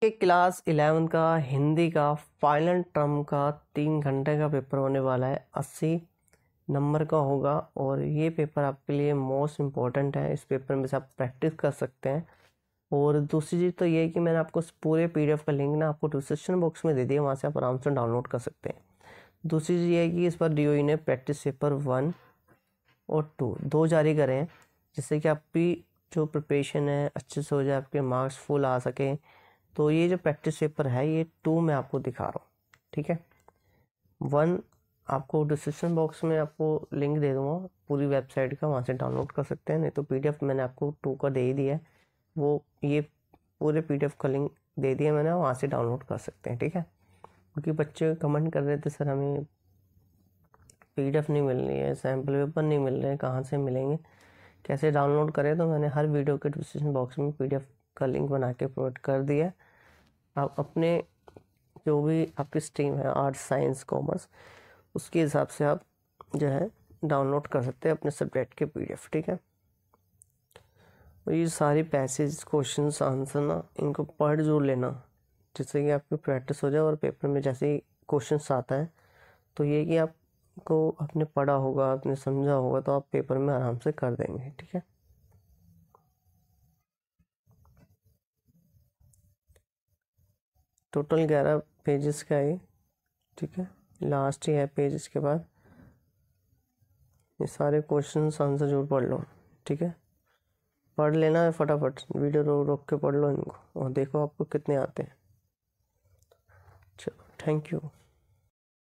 के class eleven का हिंदी का फाइनल टर्म का तीन घंटे का पेपर होने वाला है अस्सी नंबर का होगा और ये पेपर आपके लिए मोस्ट इम्पॉर्टेंट है इस पेपर में से आप प्रैक्टिस कर सकते हैं और दूसरी चीज़ तो ये है कि मैंने आपको इस पूरे पी का लिंक ना आपको डिस्क्रिप्शन बॉक्स में दे दिया वहाँ से आप आराम से डाउनलोड कर सकते हैं दूसरी चीज़ ये है कि इस बार डी e ने प्रैक्टिस पेपर वन और टू दो जारी करें जिससे कि आपकी जो प्रिपरेशन है अच्छे से हो जाए आपके मार्क्स फुल आ सकें तो ये जो प्रैक्टिस पेपर है ये टू मैं आपको दिखा रहा हूँ ठीक है वन आपको डिस्क्रिप्शन बॉक्स में आपको लिंक दे दूँगा पूरी वेबसाइट का वहाँ से डाउनलोड कर सकते हैं नहीं तो पीडीएफ मैंने आपको टू का दे ही दिया है वो ये पूरे पीडीएफ का लिंक दे दिया मैंने वहाँ से डाउनलोड कर सकते हैं ठीक है क्योंकि बच्चे कमेंट कर रहे थे सर हमें पी नहीं मिल रही है सैम्पल पेपर नहीं मिल रहे हैं कहाँ से मिलेंगे कैसे डाउनलोड करें तो मैंने हर वीडियो के डिस्क्रिप्शन बॉक्स में पी का लिंक बना के प्रोवाइड कर दिया है आप अपने जो भी आपकी स्ट्रीम है आर्ट्स साइंस कॉमर्स उसके हिसाब से आप जो है डाउनलोड कर सकते हैं अपने सब्जेक्ट के पीडीएफ ठीक है और ये सारे पैसेज क्वेश्चन आंसर ना इनको पढ़ जरूर लेना जिससे कि आपकी प्रैक्टिस हो जाए और पेपर में जैसे ही क्वेश्चन आता है तो ये कि आपको आपने पढ़ा होगा आपने समझा होगा तो आप पेपर में आराम से कर देंगे ठीक है टोटल ग्यारह पेजेस का है ठीक है लास्ट ही है पेज इसके बाद ये सारे क्वेश्चन आंसर जरूर पढ़ लो ठीक है पढ़ लेना है फटाफट वीडियो रोक रोक के पढ़ लो इनको और देखो आपको कितने आते हैं चलो थैंक यू